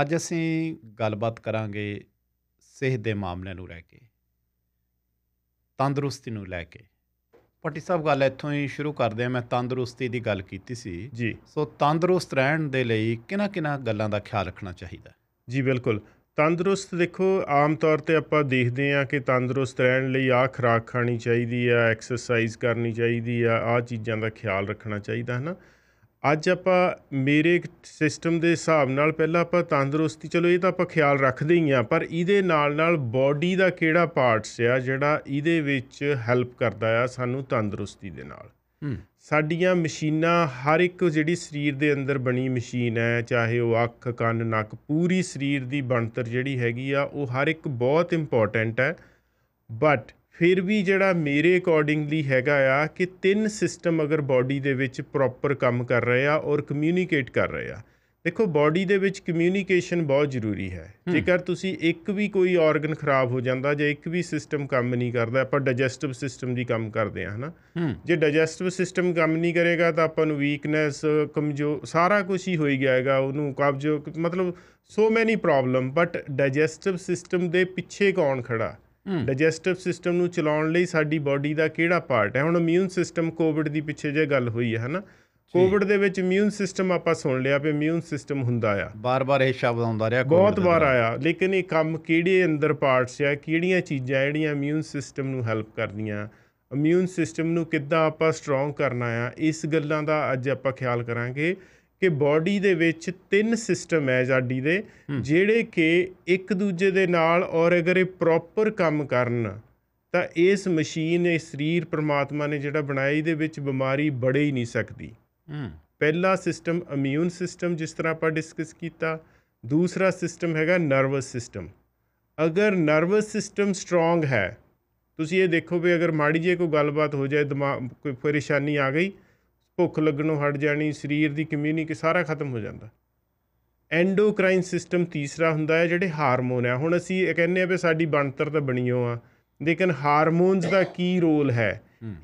ਅੱਜ ਅਸੀਂ ਗੱਲਬਾਤ ਕਰਾਂਗੇ ਸਿਹਤ ਦੇ ਮਾਮਲੇ ਨੂੰ ਲੈ ਕੇ ਤੰਦਰੁਸਤੀ ਨੂੰ ਲੈ ਕੇ ਪੱਟੀ ਸਾਹਿਬ ਗੱਲ ਇੱਥੋਂ ਹੀ ਸ਼ੁਰੂ ਕਰਦੇ ਆ ਮੈਂ ਤੰਦਰੁਸਤੀ ਦੀ ਗੱਲ ਕੀਤੀ ਸੀ ਜੀ ਸੋ ਤੰਦਰੁਸਤ ਰਹਿਣ ਦੇ ਲਈ ਕਿਨਾ ਕਿਨਾ ਗੱਲਾਂ ਦਾ ਖਿਆਲ ਰੱਖਣਾ ਚਾਹੀਦਾ ਜੀ ਬਿਲਕੁਲ ਤੰਦਰੁਸਤ ਦੇਖੋ ਆਮ ਤੌਰ ਤੇ ਆਪਾਂ ਦੇਖਦੇ ਆ ਕਿ ਤੰਦਰੁਸਤ ਰਹਿਣ ਲਈ ਆ ਖਰਾਕ ਖਾਣੀ ਚਾਹੀਦੀ ਆ ਐਕਸਰਸਾਈਜ਼ ਕਰਨੀ ਚਾਹੀਦੀ ਆ ਆ ਚੀਜ਼ਾਂ ਦਾ ਖਿਆਲ ਰੱਖਣਾ ਚਾਹੀਦਾ ਹੈ ਨਾ ਅੱਜ ਆਪਾਂ ਮੇਰੇ ਸਿਸਟਮ ਦੇ ਹਿਸਾਬ ਨਾਲ ਪਹਿਲਾਂ ਆਪਾਂ ਤੰਦਰੁਸਤੀ ਚਲੋ ਇਹ ਤਾਂ ਆਪਾਂ ਖਿਆਲ ਰੱਖਦੇ ਹੀ ਆ ਪਰ ਇਹਦੇ ਨਾਲ ਨਾਲ ਬਾਡੀ ਦਾ ਕਿਹੜਾ ਪਾਰਟਸ ਆ ਜਿਹੜਾ ਇਹਦੇ ਵਿੱਚ ਹੈਲਪ ਕਰਦਾ ਆ ਸਾਨੂੰ ਤੰਦਰੁਸਤੀ ਦੇ ਨਾਲ ਸਾਡੀਆਂ ਮਸ਼ੀਨਾਂ ਹਰ ਇੱਕ ਜਿਹੜੀ ਸਰੀਰ ਦੇ ਅੰਦਰ ਬਣੀ ਮਸ਼ੀਨ ਹੈ ਚਾਹੇ ਉਹ ਅੱਖ ਕੰਨ ਨੱਕ ਪੂਰੀ ਸਰੀਰ ਦੀ ਬਣਤਰ ਜਿਹੜੀ ਹੈਗੀ ਆ ਉਹ ਹਰ ਇੱਕ ਬਹੁਤ ਇੰਪੋਰਟੈਂਟ ਹੈ ਬਟ ਫਿਰ ਵੀ ਜਿਹੜਾ ਮੇਰੇ ਅਕੋਰਡਿੰਗਲੀ ਹੈਗਾ ਆ ਕਿ ਤਿੰਨ ਸਿਸਟਮ ਅਗਰ ਬਾਡੀ ਦੇ ਵਿੱਚ ਪ੍ਰੋਪਰ ਕੰਮ ਕਰ ਰਹੇ ਆ ਔਰ ਕਮਿਊਨੀਕੇਟ ਕਰ ਰਹੇ ਆ ਦੇਖੋ ਬਾਡੀ ਦੇ ਵਿੱਚ ਕਮਿਊਨੀਕੇਸ਼ਨ ਬਹੁਤ ਜ਼ਰੂਰੀ ਹੈ ਜੇਕਰ ਤੁਸੀਂ ਇੱਕ ਵੀ ਕੋਈ ਆਰਗਨ ਖਰਾਬ ਹੋ ਜਾਂਦਾ ਜਾਂ ਇੱਕ ਵੀ ਸਿਸਟਮ ਕੰਮ ਨਹੀਂ ਕਰਦਾ ਆਪਾਂ ਡਾਈਜੈਸਟਿਵ ਸਿਸਟਮ ਦੀ ਕੰਮ ਕਰਦੇ ਆ ਹਨਾ ਜੇ ਡਾਈਜੈਸਟਿਵ ਸਿਸਟਮ ਕੰਮ ਨਹੀਂ ਕਰੇਗਾ ਤਾਂ ਆਪਾਂ ਨੂੰ ਵੀਕਨੈਸ ਕਮਜ਼ੋਰ ਸਾਰਾ ਕੁਝ ਹੀ ਹੋਈ ਜਾਏਗਾ ਉਹਨੂੰ ਕਬਜ਼ ਮਤਲਬ ਸੋ ਮੈਨੀ ਪ੍ਰੋਬਲਮ ਬਟ ਡਾਈਜੈਸਟਿਵ ਸਿਸਟਮ ਦੇ ਪਿੱਛੇ ਕੌਣ ਖੜਾ ਡਾਈਜੈਸਟਿਵ ਸਿਸਟਮ ਨੂੰ ਚਲਾਉਣ ਲਈ ਸਾਡੀ ਬਾਡੀ ਦਾ ਕਿਹੜਾ ਪਾਰਟ ਹੈ ਹੁਣ ਇਮਿਊਨ ਸਿਸਟਮ ਕੋਵਿਡ ਦੀ ਪਿੱਛੇ ਜੇ ਗੱਲ ਹੋਈ ਹੈ ਹਨਾ ਕੋਵਿਡ ਦੇ ਵਿੱਚ ਇਮਿਊਨ ਸਿਸਟਮ ਆਪਾਂ ਸੁਣ ਲਿਆ ਵੀ ਇਮਿਊਨ ਸਿਸਟਮ ਹੁੰਦਾ ਆ ਬਾਰ-ਬਾਰ ਇਹ ਸ਼ਬਦ ਆਉਂਦਾ ਰਿਹਾ ਬਹੁਤ ਵਾਰ ਆਇਆ ਲੇਕਿਨ ਇਹ ਕੰਮ ਕਿਹੜੇ ਅੰਦਰ ਪਾਰਟਸ ਆ ਕਿਹੜੀਆਂ ਚੀਜ਼ਾਂ ਜਿਹੜੀਆਂ ਇਮਿਊਨ ਸਿਸਟਮ ਨੂੰ ਹੈਲਪ ਕਰਦੀਆਂ ਇਮਿਊਨ ਸਿਸਟਮ ਨੂੰ ਕਿੱਦਾਂ ਆਪਾਂ ਸਟਰੋਂਗ ਕਰਨਾ ਆ ਇਸ ਗੱਲਾਂ ਦਾ ਅੱਜ ਆਪਾਂ ਖਿਆਲ ਕਰਾਂਗੇ ਕਿ ਬਾਡੀ ਦੇ ਵਿੱਚ ਤਿੰਨ ਸਿਸਟਮ ਹੈ ਸਾਡੀ ਦੇ ਜਿਹੜੇ ਕਿ ਇੱਕ ਦੂਜੇ ਦੇ ਨਾਲ ਔਰ ਅਗਰ ਇਹ ਪ੍ਰੋਪਰ ਕੰਮ ਕਰਨ ਤਾਂ ਇਸ ਮਸ਼ੀਨ ਇਹ ਸਰੀਰ ਪ੍ਰਮਾਤਮਾ ਨੇ ਜਿਹੜਾ ਬਣਾਈ ਦੇ ਵਿੱਚ ਬਿਮਾਰੀ ਬੜੇ ਹੀ ਨਹੀਂ ਸਕਦੀ ਪਹਿਲਾ ਸਿਸਟਮ ਇਮਿਊਨ ਸਿਸਟਮ ਜਿਸ ਤਰ੍ਹਾਂ ਆਪਾਂ ਡਿਸਕਸ ਕੀਤਾ ਦੂਸਰਾ ਸਿਸਟਮ ਹੈਗਾ ਨਰਵਸ ਸਿਸਟਮ ਅਗਰ ਨਰਵਸ ਸਿਸਟਮ ਸਟਰੋਂਗ ਹੈ ਤੁਸੀਂ ਇਹ ਦੇਖੋ ਵੀ ਅਗਰ ਮਾੜੀ ਜੇ ਕੋਈ ਗੱਲਬਾਤ ਹੋ ਜਾਏ ਦਿਮਾਗ ਕੋਈ ਪਰੇਸ਼ਾਨੀ ਆ ਗਈ ਭੁੱਖ ਲੱਗਣੋਂ ਹਟ ਜਾਣੀ ਸਰੀਰ ਦੀ ਕਮਿਊਨਿਕ ਸਾਰਾ ਖਤਮ ਹੋ ਜਾਂਦਾ ਐਂਡੋਕ੍ਰਾਈਨ ਸਿਸਟਮ ਤੀਸਰਾ ਹੁੰਦਾ ਹੈ ਜਿਹੜੇ ਹਾਰਮੋਨ ਆ ਹੁਣ ਅਸੀਂ ਇਹ ਕਹਿੰਨੇ ਆ ਵੀ ਸਾਡੀ ਬਣਤਰ ਤਾਂ ਬਣੀਓ ਆ ਲੇਕਿਨ ਹਾਰਮੋਨਸ ਦਾ ਕੀ ਰੋਲ ਹੈ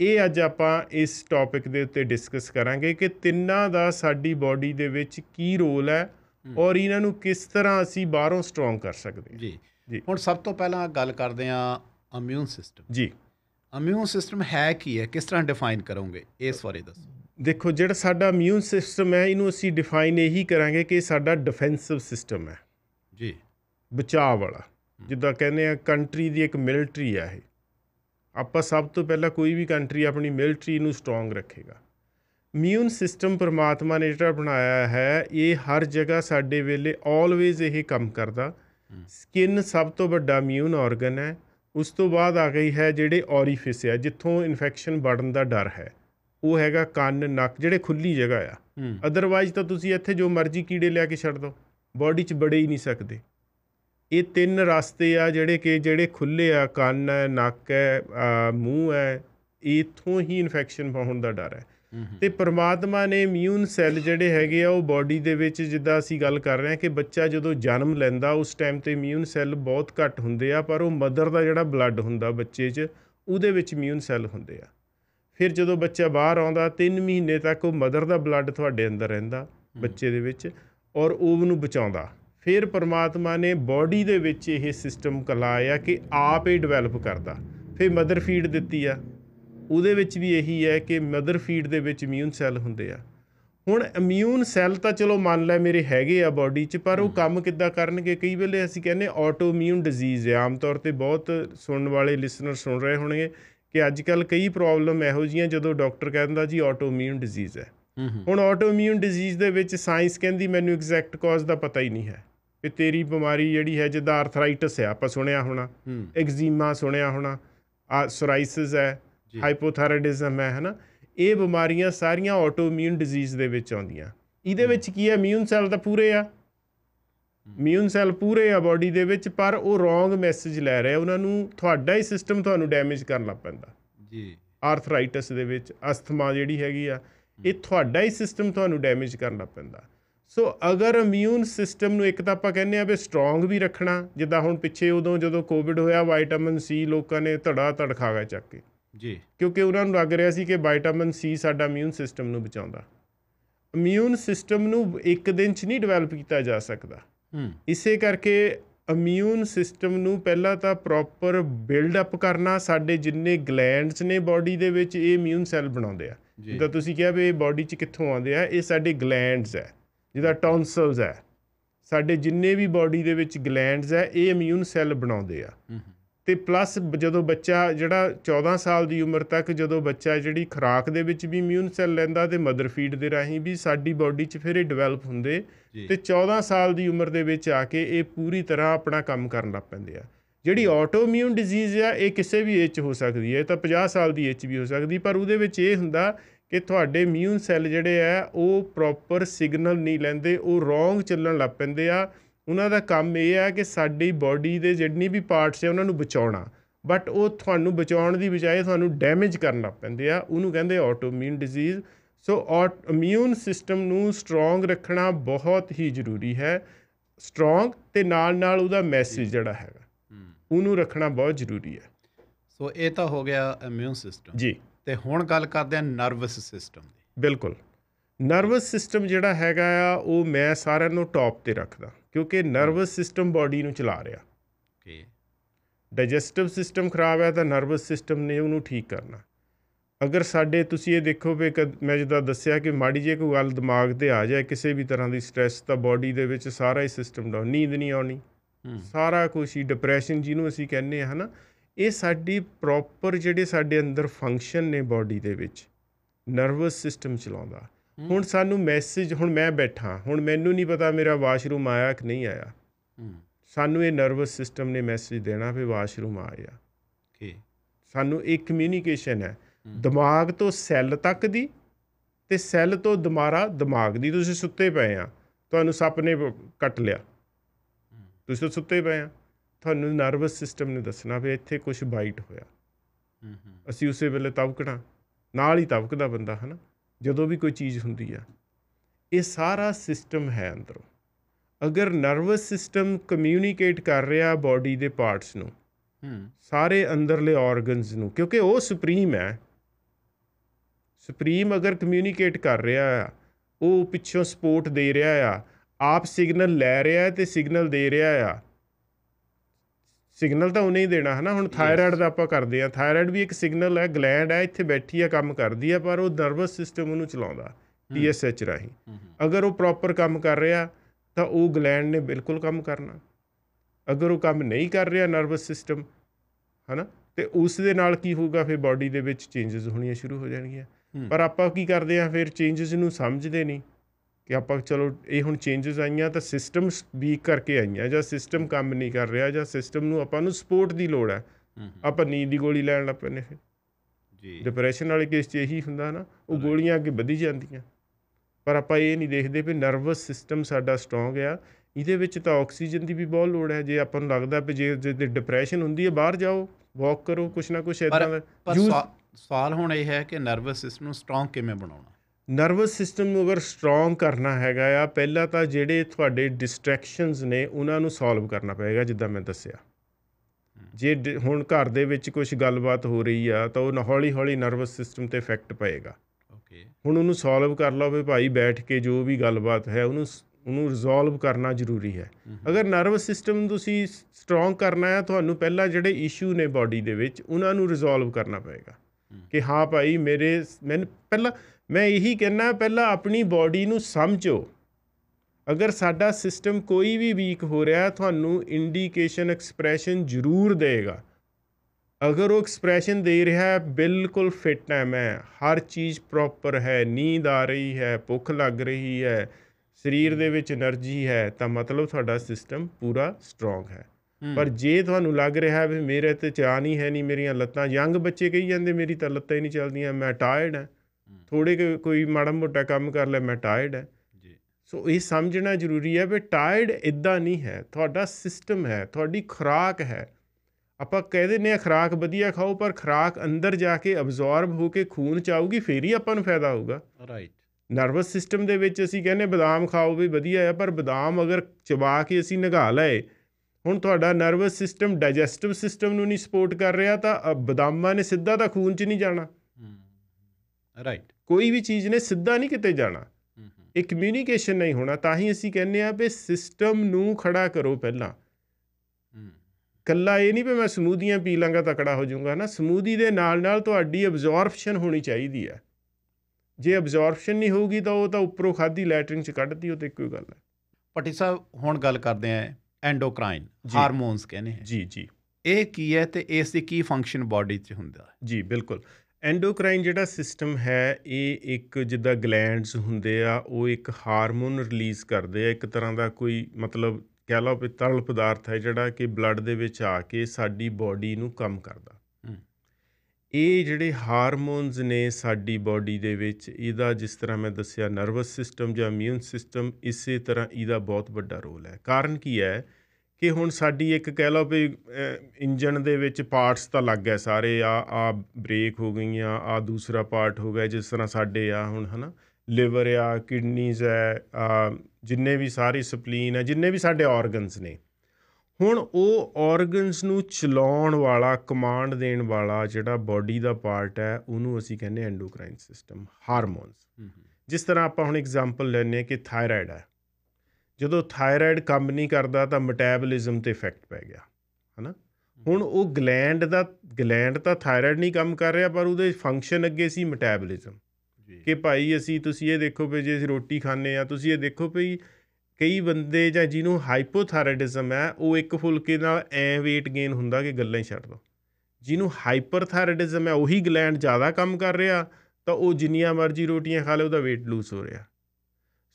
ਇਹ ਅੱਜ ਆਪਾਂ ਇਸ ਟੌਪਿਕ ਦੇ ਉੱਤੇ ਡਿਸਕਸ ਕਰਾਂਗੇ ਕਿ ਤਿੰਨਾਂ ਦਾ ਸਾਡੀ ਬਾਡੀ ਦੇ ਵਿੱਚ ਕੀ ਰੋਲ ਹੈ ਔਰ ਇਹਨਾਂ ਨੂੰ ਕਿਸ ਤਰ੍ਹਾਂ ਅਸੀਂ ਬਾਹਰੋਂ ਸਟਰੋਂਗ ਕਰ ਸਕਦੇ ਹਾਂ ਜੀ ਜੀ ਹੁਣ ਸਭ ਤੋਂ ਪਹਿਲਾਂ ਗੱਲ ਕਰਦੇ ਆ ਇਮਿਊਨ ਸਿਸਟਮ ਜੀ ਇਮਿਊਨ ਸਿਸਟਮ ਹੈ ਕੀ ਹੈ ਕਿਸ ਤਰ੍ਹਾਂ ਡਿਫਾਈਨ ਕਰੋਗੇ ਇਸ ਬਾਰੇ ਦੱਸੋ ਦੇਖੋ ਜਿਹੜਾ ਸਾਡਾ ਇਮਿਊਨ ਸਿਸਟਮ ਹੈ ਇਹਨੂੰ ਅਸੀਂ ਡਿਫਾਈਨ ਇਹੀ ਕਰਾਂਗੇ ਕਿ ਸਾਡਾ ਡਿਫੈਂਸਿਵ ਸਿਸਟਮ ਹੈ ਜੀ ਬਚਾਅ ਵਾਲਾ ਜਿੱਦਾਂ ਕਹਿੰਦੇ ਆ ਕੰਟਰੀ ਦੀ ਇੱਕ ਮਿਲਟਰੀ ਹੈ ਇਹ ਆਪਾਂ ਸਭ ਤੋਂ ਪਹਿਲਾਂ ਕੋਈ ਵੀ ਕੰਟਰੀ ਆਪਣੀ ਮਿਲਟਰੀ ਨੂੰ ਸਟਰੋਂਗ ਰੱਖੇਗਾ ਇਮਿਊਨ ਸਿਸਟਮ ਪਰਮਾਤਮਾ ਨੇ ਜਿਹੜਾ ਬਣਾਇਆ ਹੈ ਇਹ ਹਰ ਜਗ੍ਹਾ ਸਾਡੇ ਵੇਲੇ ਆਲਵੇਜ਼ ਇਹ ਕੰਮ ਕਰਦਾ ਸਕਿਨ ਸਭ ਤੋਂ ਵੱਡਾ ਇਮਿਊਨ ਆਰਗਨ ਹੈ ਉਸ ਤੋਂ ਬਾਅਦ ਆ ਗਈ ਹੈ ਜਿਹੜੇ ਔਰੀਫਿਸ ਹੈ ਜਿੱਥੋਂ ਇਨਫੈਕਸ਼ਨ ਵੜਨ ਦਾ ਡਰ ਹੈ ਉਹ ਹੈਗਾ ਕੰਨ ਨੱਕ ਜਿਹੜੇ ਖੁੱਲੀ ਜਗ੍ਹਾ ਆ ਅਦਰਵਾਈਜ਼ ਤਾਂ ਤੁਸੀਂ ਇੱਥੇ ਜੋ ਮਰਜ਼ੀ ਕੀੜੇ ਲਿਆ ਕੇ ਛੱਡ ਦੋ ਬਾਡੀ 'ਚ ਬੜੇ ਹੀ ਨਹੀਂ ਸਕਦੇ ਇਹ ਤਿੰਨ ਰਸਤੇ ਆ ਜਿਹੜੇ ਕਿ ਜਿਹੜੇ ਖੁੱਲੇ ਆ ਕੰਨ ਹੈ ਨੱਕ ਹੈ ਮੂੰਹ ਹੈ ਇਥੋਂ ਹੀ ਇਨਫੈਕਸ਼ਨ ਹੋਣ ਦਾ ਡਰ ਹੈ ਤੇ ਪ੍ਰਮਾਤਮਾ ਨੇ ਇਮਿਊਨ ਸੈੱਲ ਜਿਹੜੇ ਹੈਗੇ ਆ ਉਹ ਬਾਡੀ ਦੇ ਵਿੱਚ ਜਿੱਦਾਂ ਅਸੀਂ ਗੱਲ ਕਰ ਰਹੇ ਹਾਂ ਕਿ ਬੱਚਾ ਜਦੋਂ ਜਨਮ ਲੈਂਦਾ ਉਸ ਟਾਈਮ ਤੇ ਇਮਿਊਨ ਸੈੱਲ ਬਹੁਤ ਘੱਟ ਹੁੰਦੇ ਆ ਪਰ ਉਹ ਮਦਰ ਦਾ ਜਿਹੜਾ ਬਲੱਡ ਹੁੰਦਾ ਬੱਚੇ 'ਚ ਉਹਦੇ ਵਿੱਚ ਇਮਿਊਨ ਸੈੱਲ ਹੁੰਦੇ ਆ ਫਿਰ ਜਦੋਂ ਬੱਚਾ ਬਾਹਰ ਆਉਂਦਾ 3 ਮਹੀਨੇ ਤੱਕ ਉਹ ਮਦਰ ਦਾ ਬਲੱਡ ਤੁਹਾਡੇ ਅੰਦਰ ਰਹਿੰਦਾ ਬੱਚੇ ਦੇ ਵਿੱਚ ਔਰ ਉਹ ਨੂੰ ਬਚਾਉਂਦਾ ਫਿਰ ਪਰਮਾਤਮਾ ਨੇ ਬਾਡੀ ਦੇ ਵਿੱਚ ਇਹ ਸਿਸਟਮ ਕਲਾਇਆ ਕਿ ਆਪ ਹੀ ਡਿਵੈਲਪ ਕਰਦਾ ਫਿਰ ਮਦਰ ਫੀਡ ਦਿੱਤੀ ਆ ਉਹਦੇ ਵਿੱਚ ਵੀ ਇਹੀ ਹੈ ਕਿ ਮਦਰ ਫੀਡ ਦੇ ਵਿੱਚ ਇਮਿਊਨ ਸੈੱਲ ਹੁੰਦੇ ਆ ਹੁਣ ਇਮਿਊਨ ਸੈੱਲ ਤਾਂ ਚਲੋ ਮੰਨ ਲੈ ਮੇਰੇ ਹੈਗੇ ਆ ਬਾਡੀ 'ਚ ਪਰ ਉਹ ਕੰਮ ਕਿੱਦਾਂ ਕਰਨਗੇ ਕਈ ਵੇਲੇ ਅਸੀਂ ਕਹਿੰਦੇ ਆਟੋ ਇਮਿਊਨ ਡਿਜ਼ੀਜ਼ ਹੈ ਆਮ ਤੌਰ ਤੇ ਬਹੁਤ ਸੁਣਨ ਵਾਲੇ ਲਿਸਨਰ ਸੁਣ ਰਹੇ ਹੋਣਗੇ ਕਿ ਅੱਜ ਕੱਲ ਕਈ ਪ੍ਰੋਬਲਮ ਇਹੋ ਜੀਆਂ ਜਦੋਂ ਡਾਕਟਰ ਕਹਿੰਦਾ ਜੀ ਆਟੋਇਮਿਊਨ ਡਿਜ਼ੀਜ਼ ਹੈ ਹੁਣ ਆਟੋਇਮਿਊਨ ਡਿਜ਼ੀਜ਼ ਦੇ ਵਿੱਚ ਸਾਇੰਸ ਕਹਿੰਦੀ ਮੈਨੂੰ ਐਗਜ਼ੈਕਟ ਕਾਜ਼ ਦਾ ਪਤਾ ਹੀ ਨਹੀਂ ਹੈ ਕਿ ਤੇਰੀ ਬਿਮਾਰੀ ਜਿਹੜੀ ਹੈ ਜਿਹਦਾ ਆਰਥਰਾਈਟਿਸ ਹੈ ਆਪਾਂ ਸੁਣਿਆ ਹੋਣਾ ਐਗਜ਼ੀਮਾ ਸੁਣਿਆ ਹੋਣਾ ਆ ਸੋਰਾਈਸਿਸ ਹੈ ਹਾਈਪੋਥਾਇਰਾਇਡਿਜ਼ਮ ਹੈ ਹਨਾ ਇਹ ਬਿਮਾਰੀਆਂ ਸਾਰੀਆਂ ਆਟੋਇਮਿਊਨ ਡਿਜ਼ੀਜ਼ ਦੇ ਵਿੱਚ ਆਉਂਦੀਆਂ ਇਹਦੇ ਵਿੱਚ ਕੀ ਹੈ ਇਮਿਊਨ ਸੈੱਲ ਤਾਂ ਪੂਰੇ ਆ ਇਮਿਊਨ ਸੈੱਲ ਪੂਰੇ ਆ ਬਾਡੀ ਦੇ ਵਿੱਚ ਪਰ ਉਹ ਰੋਂਗ ਮੈਸੇਜ ਲੈ ਰਿਹਾ ਉਹਨਾਂ ਨੂੰ ਤੁਹਾਡਾ ਹੀ ਸਿਸਟਮ ਤੁਹਾਨੂੰ ਡੈਮੇਜ ਕਰਨ ਲੱਗ ਪੈਂਦਾ ਜੀ ਆਰਥਰਾਈਟਿਸ ਦੇ ਵਿੱਚ ਅਸਥਮਾ ਜਿਹੜੀ ਹੈਗੀ ਆ ਇਹ ਤੁਹਾਡਾ ਹੀ ਸਿਸਟਮ ਤੁਹਾਨੂੰ ਡੈਮੇਜ ਕਰਨ ਲੱਗ ਪੈਂਦਾ ਸੋ ਅਗਰ ਇਮਿਊਨ ਸਿਸਟਮ ਨੂੰ ਇੱਕ ਤਾਂ ਆਪਾਂ ਕਹਿੰਦੇ ਆ ਵੀ ਸਟਰੋਂਗ ਵੀ ਰੱਖਣਾ ਜਿੱਦਾਂ ਹੁਣ ਪਿੱਛੇ ਉਦੋਂ ਜਦੋਂ ਕੋਵਿਡ ਹੋਇਆ ਵਿਟਾਮਿਨ ਸੀ ਲੋਕਾਂ ਨੇ ਧੜਾ ਧੜਖਾ ਗਿਆ ਚੱਕ ਕੇ ਜੀ ਕਿਉਂਕਿ ਉਹਨਾਂ ਨੂੰ ਲੱਗ ਰਿਹਾ ਸੀ ਕਿ ਵਿਟਾਮਿਨ ਸੀ ਸਾਡਾ ਇਮਿਊਨ ਸਿਸਟਮ ਨੂੰ ਬਚਾਉਂਦਾ ਇਮਿਊਨ ਸਿਸਟਮ ਨੂੰ ਇੱਕ ਦਿਨ 'ਚ ਨਹੀਂ ਡਿਵੈਲਪ ਕੀਤਾ ਜਾ ਸਕਦਾ ਇਸੇ ਕਰਕੇ ਇਮਿਊਨ ਸਿਸਟਮ ਨੂੰ ਪਹਿਲਾਂ ਤਾਂ ਪ੍ਰੋਪਰ ਬਿਲਡ ਅਪ ਕਰਨਾ ਸਾਡੇ ਜਿੰਨੇ ਗਲੈਂਡਸ ਨੇ ਬਾਡੀ ਦੇ ਵਿੱਚ ਇਹ ਇਮਿਊਨ ਸੈੱਲ ਬਣਾਉਂਦੇ ਆ ਜਿੱਦਾਂ ਤੁਸੀਂ ਕਿਹਾ ਵੀ ਇਹ ਬਾਡੀ 'ਚ ਕਿੱਥੋਂ ਆਉਂਦੇ ਆ ਇਹ ਸਾਡੇ ਗਲੈਂਡਸ ਹੈ ਜਿਹਦਾ ਟੌਨਸਲਸ ਹੈ ਸਾਡੇ ਜਿੰਨੇ ਵੀ ਬਾਡੀ ਦੇ ਵਿੱਚ ਗਲੈਂਡਸ ਹੈ ਇਹ ਇਮਿਊਨ ਸੈੱਲ ਬਣਾਉਂਦੇ ਆ ਤੇ ਪਲੱਸ ਜਦੋਂ ਬੱਚਾ ਜਿਹੜਾ 14 ਸਾਲ ਦੀ ਉਮਰ ਤੱਕ ਜਦੋਂ ਬੱਚਾ ਜਿਹੜੀ ਖੁਰਾਕ ਦੇ ਵਿੱਚ ਵੀ ਇਮਿਊਨ ਸੈੱਲ ਲੈਂਦਾ ਤੇ ਮਦਰ ਫੀਡ ਦੇ ਰਾਹੀਂ ਵੀ ਸਾਡੀ ਬਾਡੀ 'ਚ ਫਿਰ ਇਹ ਡਿਵੈਲਪ ਹੁੰਦੇ ਤੇ 14 ਸਾਲ ਦੀ ਉਮਰ ਦੇ ਵਿੱਚ ਆ ਕੇ ਇਹ ਪੂਰੀ ਤਰ੍ਹਾਂ ਆਪਣਾ ਕੰਮ ਕਰਨ ਲੱਗ ਪੈਂਦੇ ਆ ਜਿਹੜੀ ਆਟੋ ਇਮਿਊਨ ਡਿਜ਼ੀਜ਼ ਆ ਇਹ ਕਿਸੇ ਵੀ ਏਜ 'ਚ ਹੋ ਸਕਦੀ ਹੈ ਤਾਂ 50 ਸਾਲ ਦੀ ਏਜ 'ਚ ਵੀ ਹੋ ਸਕਦੀ ਪਰ ਉਹਦੇ ਵਿੱਚ ਇਹ ਹੁੰਦਾ ਕਿ ਤੁਹਾਡੇ ਇਮਿਊਨ ਸੈੱਲ ਜਿਹੜੇ ਆ ਉਹ ਪ੍ਰੋਪਰ ਸਿਗਨਲ ਨਹੀਂ ਲੈਂਦੇ ਉਹ ਰੋਂਗ ਚੱਲਣ ਲੱਗ ਪੈਂਦੇ ਆ ਉਹਨਾਂ ਦਾ ਕੰਮ ਇਹ ਹੈ ਕਿ ਸਾਡੀ ਬਾਡੀ ਦੇ ਜਿੰਨੀ ਵੀ ਪਾਰਟਸ ਹੈ ਉਹਨਾਂ ਨੂੰ ਬਚਾਉਣਾ ਬਟ ਉਹ ਤੁਹਾਨੂੰ ਬਚਾਉਣ ਦੀ ਬਜਾਏ ਤੁਹਾਨੂੰ ਡੈਮੇਜ ਕਰਨ ਲੱਗ ਪੈਂਦੇ ਆ ਉਹਨੂੰ ਕਹਿੰਦੇ autoimmune disease so immune system ਨੂੰ ਸਟਰੋਂਗ ਰੱਖਣਾ ਬਹੁਤ ਹੀ ਜ਼ਰੂਰੀ ਹੈ ਸਟਰੋਂਗ ਤੇ ਨਾਲ ਨਾਲ ਉਹਦਾ ਮੈਸੇਜ ਜਿਹੜਾ ਹੈਗਾ ਉਹਨੂੰ ਰੱਖਣਾ ਬਹੁਤ ਜ਼ਰੂਰੀ ਹੈ ਸੋ ਇਹ ਤਾਂ ਹੋ ਗਿਆ ਇਮਿਊਨ ਸਿਸਟਮ ਜੀ ਤੇ ਹੁਣ ਗੱਲ ਕਰਦੇ ਆ ਨਰਵਸ ਸਿਸਟਮ ਦੀ ਬਿਲਕੁਲ ਨਰਵਸ ਸਿਸਟਮ ਜਿਹੜਾ ਹੈਗਾ ਆ ਉਹ ਮੈਂ ਸਾਰਿਆਂ ਨੂੰ ਟੌਪ ਤੇ ਰੱਖਦਾ ਕਿਉਂਕਿ ਨਰਵਸ ਸਿਸਟਮ ਬਾਡੀ ਨੂੰ ਚਲਾ ਰਿਹਾ ਓਕੇ ਡਾਈਜੈਸਟਿਵ ਸਿਸਟਮ ਖਰਾਬ ਹੈ ਤਾਂ ਨਰਵਸ ਸਿਸਟਮ ਨੇ ਉਹਨੂੰ ਠੀਕ ਕਰਨਾ ਅਗਰ ਸਾਡੇ ਤੁਸੀਂ ਇਹ ਦੇਖੋ ਵੀ ਮੈਂ ਜਦੋਂ ਦੱਸਿਆ ਕਿ ਮਾੜੀ ਜੇ ਕੋਈ ਗੱਲ ਦਿਮਾਗ ਤੇ ਆ ਜਾਏ ਕਿਸੇ ਵੀ ਤਰ੍ਹਾਂ ਦੀ ਸਟ੍ਰੈਸ ਤਾਂ ਬਾਡੀ ਦੇ ਵਿੱਚ ਸਾਰਾ ਹੀ ਸਿਸਟਮ ਡਾਊਨ ਨੀਂਦ ਨਹੀਂ ਆਉਣੀ ਸਾਰਾ ਕੁਝ ਹੀ ਡਿਪਰੈਸ਼ਨ ਜਿਹਨੂੰ ਅਸੀਂ ਕਹਿੰਦੇ ਆ ਹਨਾ ਇਹ ਸਾਡੀ ਪ੍ਰੋਪਰ ਜਿਹੜੇ ਸਾਡੇ ਅੰਦਰ ਫੰਕਸ਼ਨ ਨੇ ਬਾਡੀ ਦੇ ਵਿੱਚ ਨਰਵਸ ਸਿਸਟਮ ਚਲਾਉਂਦਾ ਹੁਣ ਸਾਨੂੰ ਮੈਸੇਜ ਹੁਣ ਮੈਂ ਬੈਠਾ ਹੁਣ ਮੈਨੂੰ ਨਹੀਂ ਪਤਾ ਮੇਰਾ ਵਾਸ਼ਰੂਮ ਆਇਆ ਕਿ ਨਹੀਂ ਆਇਆ ਸਾਨੂੰ ਇਹ ਨਰਵਸ ਸਿਸਟਮ ਨੇ ਮੈਸੇਜ ਦੇਣਾ ਵੀ ਵਾਸ਼ਰੂਮ ਆਇਆ ਠੀਕ ਸਾਨੂੰ ਇਹ ਕਮਿਊਨੀਕੇਸ਼ਨ ਹੈ ਦਿਮਾਗ ਤੋਂ ਸੈੱਲ ਤੱਕ ਦੀ ਤੇ ਸੈੱਲ ਤੋਂ ਦੁਬਾਰਾ ਦਿਮਾਗ ਦੀ ਤੁਸੀਂ ਸੁੱਤੇ ਪਏ ਆ ਤੁਹਾਨੂੰ ਸੱਪ ਨੇ ਕੱਟ ਲਿਆ ਤੁਸੀਂ ਤਾਂ ਸੁੱਤੇ ਪਏ ਆ ਤੁਹਾਨੂੰ ਨਰਵਸ ਸਿਸਟਮ ਨੇ ਦੱਸਣਾ ਵੀ ਇੱਥੇ ਕੁਝ ਬਾਈਟ ਹੋਇਆ ਅਸੀਂ ਉਸੇ ਵੇਲੇ ਤਵਕਣਾ ਨਾਲ ਹੀ ਤਵਕਦਾ ਬੰਦਾ ਹਨਾ ਜਦੋਂ ਵੀ ਕੋਈ ਚੀਜ਼ ਹੁੰਦੀ ਆ ਇਹ ਸਾਰਾ ਸਿਸਟਮ ਹੈ ਅੰਦਰੋਂ ਅਗਰ ਨਰਵਸ ਸਿਸਟਮ ਕਮਿਊਨੀਕੇਟ ਕਰ ਰਿਹਾ ਬਾਡੀ ਦੇ ਪਾਰਟਸ ਨੂੰ ਸਾਰੇ ਅੰਦਰਲੇ ਆਰਗਨਸ ਨੂੰ ਕਿਉਂਕਿ ਉਹ ਸੁਪਰੀਮ ਹੈ ਸੁਪਰੀਮ ਅਗਰ ਕਮਿਊਨੀਕੇਟ ਕਰ ਰਿਹਾ ਆ ਉਹ ਪਿੱਛੋਂ ਸਪੋਰਟ ਦੇ ਰਿਹਾ ਆ ਆਪ ਸਿਗਨਲ ਲੈ ਰਿਹਾ ਤੇ ਸਿਗਨਲ ਦੇ ਰਿਹਾ ਆ ਸਿਗਨਲ ਤਾਂ ਉਹਨੇ ਹੀ ਦੇਣਾ ਹੈ ਨਾ ਹੁਣ ਥਾਇਰਾਇਡ ਦਾ ਆਪਾਂ ਕਰਦੇ ਆ ਥਾਇਰਾਇਡ ਵੀ ਇੱਕ ਸਿਗਨਲ ਹੈ ਗਲੈਂਡ ਹੈ ਇੱਥੇ ਬੈਠੀ ਆ ਕੰਮ ਕਰਦੀ ਆ ਪਰ ਉਹ ਨਰਵਸ ਸਿਸਟਮ ਉਹਨੂੰ ਚਲਾਉਂਦਾ ਟੀਐਸਐਚ ਰਾਹੀਂ ਅਗਰ ਉਹ ਪ੍ਰੋਪਰ ਕੰਮ ਕਰ ਰਿਹਾ ਤਾਂ ਉਹ ਗਲੈਂਡ ਨੇ ਬਿਲਕੁਲ ਕੰਮ ਕਰਨਾ ਅਗਰ ਉਹ ਕੰਮ ਨਹੀਂ ਕਰ ਰਿਹਾ ਨਰਵਸ ਸਿਸਟਮ ਹੈਨਾ ਤੇ ਉਸ ਦੇ ਨਾਲ ਕੀ ਹੋਊਗਾ ਫਿਰ ਬਾਡੀ ਦੇ ਵਿੱਚ ਚੇਂਜਸ ਹੋਣੀਆਂ ਸ਼ੁਰੂ ਹੋ ਜਾਣਗੀਆਂ ਪਰ ਆਪਾਂ ਕੀ ਕਰਦੇ ਆ ਫਿਰ ਚੇਂਜਸ ਨੂੰ ਸਮਝਦੇ ਨਹੀਂ ਕਿ ਆਪਾਂ ਚਲੋ ਇਹ ਹੁਣ ਚੇਂਜਸ ਆਈਆਂ ਤਾਂ ਸਿਸਟਮਸ ਵੀਕ ਕਰਕੇ ਆਈਆਂ ਜਾਂ ਸਿਸਟਮ ਕੰਮ ਨਹੀਂ ਕਰ ਰਿਹਾ ਜਾਂ ਸਿਸਟਮ ਨੂੰ ਆਪਾਂ ਨੂੰ ਸਪੋਰਟ ਦੀ ਲੋੜ ਹੈ ਆਪਾਂ ਨੀਂਦ ਦੀ ਗੋਲੀ ਲੈਣ ਲੱਗ ਨੇ ਜੀ ਡਿਪਰੈਸ਼ਨ ਵਾਲੇ ਕੇਸ 'ਚ ਇਹੀ ਹੁੰਦਾ ਨਾ ਉਹ ਗੋਲੀਆਂ ਅੱਗੇ ਵਧੀ ਜਾਂਦੀਆਂ ਪਰ ਆਪਾਂ ਇਹ ਨਹੀਂ ਦੇਖਦੇ ਵੀ ਨਰਵਸ ਸਿਸਟਮ ਸਾਡਾ ਸਟਰੋਂਗ ਆ ਇਹਦੇ ਵਿੱਚ ਤਾਂ ਆਕਸੀਜਨ ਦੀ ਵੀ ਬਹੁਤ ਲੋੜ ਹੈ ਜੇ ਆਪਾਂ ਨੂੰ ਲੱਗਦਾ ਵੀ ਜੇ ਜੇ ਡਿਪਰੈਸ਼ਨ ਹੁੰਦੀ ਹੈ ਬਾਹਰ ਜਾਓ ਵਾਕ ਕਰੋ ਕੁਛ ਨਾ ਕੁਛ ਇਦਾਂ ਦਾ ਸਵਾਲ ਹੁਣ ਇਹ ਹੈ ਕਿ ਨਰਵਸ ਸਿਸਟਮ ਨੂੰ ਸਟਰੋਂਗ ਕਿਵੇਂ ਬਣਾਉਣਾ ਨਰਵਸ ਸਿਸਟਮ ਨੂੰ ਅਗਰ ਸਟਰੋਂਗ ਕਰਨਾ ਹੈਗਾ ਆ ਪਹਿਲਾਂ ਤਾਂ ਜਿਹੜੇ ਤੁਹਾਡੇ ਡਿਸਟਰੈਕਸ਼ਨਸ ਨੇ ਉਹਨਾਂ ਨੂੰ ਸੋਲਵ ਕਰਨਾ ਪਏਗਾ ਜਿੱਦਾਂ ਮੈਂ ਦੱਸਿਆ ਜੇ ਹੁਣ ਘਰ ਦੇ ਵਿੱਚ ਕੁਝ ਗੱਲਬਾਤ ਹੋ ਰਹੀ ਆ ਤਾਂ ਉਹ ਹੌਲੀ ਹੌਲੀ ਨਰਵਸ ਸਿਸਟਮ ਤੇ ਇਫੈਕਟ ਪਏਗਾ ਓਕੇ ਹੁਣ ਉਹਨੂੰ ਸੋਲਵ ਕਰ ਲਓ ਵੀ ਭਾਈ ਬੈਠ ਕੇ ਜੋ ਵੀ ਗੱਲਬਾਤ ਹੈ ਉਹਨੂੰ ਉਹਨੂੰ ਰਿਜ਼ੋਲਵ ਕਰਨਾ ਜ਼ਰੂਰੀ ਹੈ ਅਗਰ ਨਰਵਸ ਸਿਸਟਮ ਤੁਸੀਂ ਸਟਰੋਂਗ ਕਰਨਾ ਹੈ ਤੁਹਾਨੂੰ ਪਹਿਲਾਂ ਜਿਹੜੇ ਇਸ਼ੂ ਨੇ ਬਾਡੀ ਦੇ ਵਿੱਚ ਉਹਨਾਂ ਨੂੰ ਰਿਜ਼ੋਲਵ ਕਰਨਾ ਪਏਗਾ ਕਿ ਹਾਂ ਭਾਈ ਮੇਰੇ ਮੈਨੂੰ ਪਹਿਲਾਂ ਮੈਂ ਇਹੀ ਕਹਿਣਾ ਪਹਿਲਾਂ ਆਪਣੀ ਬਾਡੀ ਨੂੰ ਸਮਝੋ ਅਗਰ ਸਾਡਾ ਸਿਸਟਮ ਕੋਈ ਵੀ ਵੀਕ ਹੋ ਰਿਹਾ ਤੁਹਾਨੂੰ ਇੰਡੀਕੇਸ਼ਨ ਐਕਸਪ੍ਰੈਸ਼ਨ ਜ਼ਰੂਰ ਦੇਗਾ ਅਗਰ ਉਹ ਐਕਸਪ੍ਰੈਸ਼ਨ ਦੇ ਰਿਹਾ ਹੈ ਬਿਲਕੁਲ ਫਿਟ ਹੈ ਮੈਂ ਹਰ ਚੀਜ਼ ਪ੍ਰੋਪਰ ਹੈ ਨੀਂਦ ਆ ਰਹੀ ਹੈ ਭੁੱਖ ਲੱਗ ਰਹੀ ਹੈ ਸਰੀਰ ਦੇ ਵਿੱਚ એનર્ਜੀ ਹੈ ਤਾਂ ਮਤਲਬ ਤੁਹਾਡਾ ਸਿਸਟਮ ਪੂਰਾ ਸਟਰੋਂਗ ਹੈ ਪਰ ਜੇ ਤੁਹਾਨੂੰ ਲੱਗ ਰਿਹਾ ਵੀ ਮੇਰੇ ਤੇ ਚਾਹ ਨਹੀਂ ਹੈ ਨਹੀਂ ਮੇਰੀਆਂ ਲੱਤਾਂ ਯੰਗ ਬੱਚੇ ਕਹੀ ਜਾਂਦੇ ਮੇਰੀ ਤਾਂ ਲੱਤਾਂ ਹੀ ਨਹੀਂ ਚੱਲਦੀਆਂ ਮੈਂ ਟਾਇਰਡ ਹਾਂ ਥੋੜੇ ਕੋਈ ਮਾੜਾ ਮੋਟਾ ਕੰਮ ਕਰ ਲੈ ਮੈਂ ਟਾਇਰਡ ਹੈ ਜੀ ਸੋ ਇਹ ਸਮਝਣਾ ਜ਼ਰੂਰੀ ਹੈ ਵੀ ਟਾਇਰਡ ਇਦਾਂ ਨਹੀਂ ਹੈ ਤੁਹਾਡਾ ਸਿਸਟਮ ਹੈ ਤੁਹਾਡੀ ਖੁਰਾਕ ਹੈ ਆਪਾਂ ਕਹਿੰਦੇ ਨੇ ਖੁਰਾਕ ਵਧੀਆ ਖਾਓ ਪਰ ਖੁਰਾਕ ਅੰਦਰ ਜਾ ਕੇ ਅਬਜ਼ੌਰਬ ਹੋ ਕੇ ਖੂਨ ਚ ਆਊਗੀ ਫੇਰ ਹੀ ਆਪਾਂ ਨੂੰ ਫਾਇਦਾ ਹੋਊਗਾ ਰਾਈਟ ਨਰਵਸ ਸਿਸਟਮ ਦੇ ਵਿੱਚ ਅਸੀਂ ਕਹਿੰਦੇ ਬਦਾਮ ਖਾਓ ਵੀ ਵਧੀਆ ਹੈ ਪਰ ਬਦਾਮ ਅਗਰ ਚਬਾ ਕੇ ਅਸੀਂ ਨਗਾ ਲਏ ਹੁਣ ਤੁਹਾਡਾ ਨਰਵਸ ਸਿਸਟਮ ਡਾਈਜੈਸਟਿਵ ਸਿਸਟਮ ਨੂੰ ਨਹੀਂ ਸਪੋਰਟ ਕਰ ਰਿਹਾ ਤਾਂ ਬਦਾਮਾਂ ਨੇ ਸਿੱਧਾ ਤਾਂ ਖੂਨ 'ਚ ਨਹੀਂ ਜਾਣਾ ਰਾਈਟ ਕੋਈ ਵੀ ਚੀਜ਼ ਨੇ ਸਿੱਧਾ ਨਹੀਂ ਕਿਤੇ ਜਾਣਾ ਇਹ ਕਮਿਊਨੀਕੇਸ਼ਨ ਨਹੀਂ ਹੋਣਾ ਤਾਂ ਹੀ ਅਸੀਂ ਕਹਿੰਦੇ ਆ ਵੀ ਸਿਸਟਮ ਨੂੰ ਖੜਾ ਕਰੋ ਪਹਿਲਾਂ ਕੱਲਾ ਇਹ ਨਹੀਂ ਵੀ ਮੈਂ ਸਮੂਦੀਆਂ ਪੀ ਲਾਂਗਾ ਤਕੜਾ ਹੋ ਜਾਊਗਾ ਨਾ ਸਮੂਦੀ ਦੇ ਨਾਲ ਨਾਲ ਤੁਹਾਡੀ ਅਬਜ਼ੌਰਪਸ਼ਨ ਹੋਣੀ ਚਾਹੀਦੀ ਹੈ ਜੇ ਅਬਜ਼ੌਰਪਸ਼ਨ ਨਹੀਂ ਹੋਊਗੀ ਤਾਂ ਉਹ ਤਾਂ ਉੱਪਰੋਂ ਖਾਦੀ ਲੈਟਰਿੰਗ ਚ ਕੱਢਦੀ ਉਹ ਤੇ ਕੋਈ ਗੱਲ ਹੈ ਪਟੀ ਸਾਹਿਬ ਹੁਣ ਗੱਲ ਕਰਦੇ ਆ ਐਂਡੋਕ੍ਰਾਈਨ ਹਾਰਮੋਨਸ ਕਹਿੰਦੇ ਆ ਜੀ ਜੀ ਇਹ ਕੀ ਹੈ ਤੇ ਇਸ ਦੀ ਕੀ ਫੰਕਸ਼ਨ ਬਾਡੀ 'ਚ ਹੁੰਦਾ ਜੀ ਬਿਲਕੁਲ ਐਂਡੋਕਰਾਈਨ ਜਿਹੜਾ ਸਿਸਟਮ ਹੈ ਇਹ ਇੱਕ ਜਿੱਦਾਂ ਗਲੈਂਡਸ ਹੁੰਦੇ ਆ ਉਹ ਇੱਕ ਹਾਰਮੋਨ ਰਿਲੀਜ਼ ਕਰਦੇ ਆ ਇੱਕ ਤਰ੍ਹਾਂ ਦਾ ਕੋਈ ਮਤਲਬ ਕਹਿ ਲਓ ਵੀ ਤਰਲ ਪਦਾਰਥ ਹੈ ਜਿਹੜਾ ਕਿ ਬਲੱਡ ਦੇ ਵਿੱਚ ਆ ਕੇ ਸਾਡੀ ਬਾਡੀ ਨੂੰ ਕੰਮ ਕਰਦਾ ਇਹ ਜਿਹੜੇ ਹਾਰਮੋਨਸ ਨੇ ਸਾਡੀ ਬਾਡੀ ਦੇ ਵਿੱਚ ਇਹਦਾ ਜਿਸ ਤਰ੍ਹਾਂ ਮੈਂ ਦੱਸਿਆ ਨਰਵਸ ਸਿਸਟਮ ਜਾਂ ਇਮਿਊਨ ਸਿਸਟਮ ਇਸੇ ਤਰ੍ਹਾਂ ਇਹਦਾ ਬਹੁਤ ਵੱਡਾ ਰੋਲ ਹੈ ਕਾਰਨ ਕੀ ਹੈ ਕਿ ਹੁਣ ਸਾਡੀ ਇੱਕ ਕਹਿ ਲਓ ਵੀ ਇੰਜਨ ਦੇ ਵਿੱਚ ਪਾਰਟਸ ਤਾਂ ਲੱਗ ਗਏ ਸਾਰੇ ਆ ਆ ਬ੍ਰੇਕ ਹੋ ਗਈਆਂ ਆ ਦੂਸਰਾ ਪਾਰਟ ਹੋ ਗਿਆ ਜਿਸ ਤਰ੍ਹਾਂ ਸਾਡੇ ਆ ਹੁਣ ਹਨਾ ਲਿਵਰ ਆ ਕਿਡਨੀਜ਼ ਆ ਜਿੰਨੇ ਵੀ ਸਾਰੇ ਸਪਲੀਨ ਆ ਜਿੰਨੇ ਵੀ ਸਾਡੇ ਆਰਗਨਸ ਨੇ ਹੁਣ ਉਹ ਆਰਗਨਸ ਨੂੰ ਚਲਾਉਣ ਵਾਲਾ ਕਮਾਂਡ ਦੇਣ ਵਾਲਾ ਜਿਹੜਾ ਬਾਡੀ ਦਾ ਪਾਰਟ ਹੈ ਉਹਨੂੰ ਅਸੀਂ ਕਹਿੰਦੇ ਐਂਡੋਕ੍ਰਾਈਨ ਸਿਸਟਮ ਹਾਰਮੋਨਸ ਜਿਸ ਤਰ੍ਹਾਂ ਆਪਾਂ ਹੁਣ ਐਗਜ਼ਾਮਪਲ ਲੈਨੇ ਕਿ ਥਾਇਰਾਇਡ ਹੈ ਜਦੋਂ ਥਾਇਰੋਇਡ ਕੰਮ ਨਹੀਂ ਕਰਦਾ ਤਾਂ ਮੈਟਾਬੋਲਿਜ਼ਮ ਤੇ ਇਫੈਕਟ ਪੈ ਗਿਆ ਹਨਾ ਹੁਣ ਉਹ ਗਲੈਂਡ ਦਾ ਗਲੈਂਡ ਤਾਂ ਥਾਇਰੋਇਡ ਨਹੀਂ ਕੰਮ ਕਰ ਰਿਹਾ ਪਰ ਉਹਦੇ ਫੰਕਸ਼ਨ ਅੱਗੇ ਸੀ ਮੈਟਾਬੋਲਿਜ਼ਮ ਕਿ ਭਾਈ ਅਸੀਂ ਤੁਸੀਂ ਇਹ ਦੇਖੋ ਵੀ ਜੇ ਅਸੀਂ ਰੋਟੀ ਖਾਂਦੇ ਆ ਤੁਸੀਂ ਇਹ ਦੇਖੋ ਵੀ ਕਈ ਬੰਦੇ ਜਾਂ ਜਿਹਨੂੰ ਹਾਈਪੋਥਾਇਰਾਇਡਿਜ਼ਮ ਹੈ ਉਹ ਇੱਕ ਫੁਲਕੇ ਨਾਲ ਐ weight gain ਹੁੰਦਾ ਕਿ ਗੱਲਾਂ ਹੀ ਛੱਡ ਦੋ ਜਿਹਨੂੰ ਹਾਈਪਰਥਾਇਰਾਇਡਿਜ਼ਮ ਹੈ ਉਹੀ ਗਲੈਂਡ ਜ਼ਿਆਦਾ ਕੰਮ ਕਰ ਰਿਹਾ ਤਾਂ ਉਹ ਜਿੰਨੀਆਂ ਮਰਜ਼ੀ ਰੋਟੀਆਂ ਖਾ ਲੇ ਉਹਦਾ weight lose ਹੋ ਰਿਹਾ